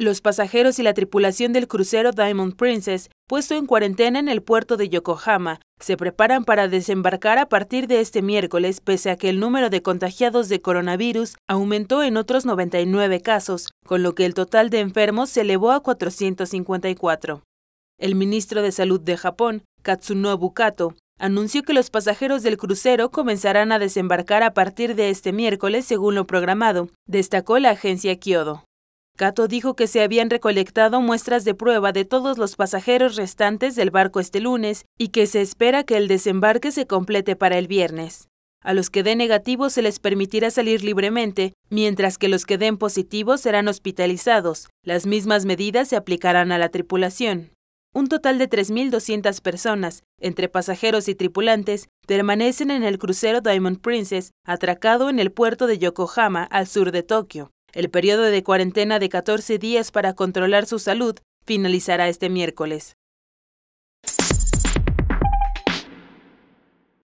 Los pasajeros y la tripulación del crucero Diamond Princess, puesto en cuarentena en el puerto de Yokohama, se preparan para desembarcar a partir de este miércoles, pese a que el número de contagiados de coronavirus aumentó en otros 99 casos, con lo que el total de enfermos se elevó a 454. El ministro de Salud de Japón, Katsunobu Bukato, anunció que los pasajeros del crucero comenzarán a desembarcar a partir de este miércoles según lo programado, destacó la agencia Kyodo. Kato dijo que se habían recolectado muestras de prueba de todos los pasajeros restantes del barco este lunes y que se espera que el desembarque se complete para el viernes. A los que den negativos se les permitirá salir libremente, mientras que los que den positivos serán hospitalizados. Las mismas medidas se aplicarán a la tripulación. Un total de 3.200 personas, entre pasajeros y tripulantes, permanecen en el crucero Diamond Princess, atracado en el puerto de Yokohama, al sur de Tokio. El periodo de cuarentena de 14 días para controlar su salud finalizará este miércoles.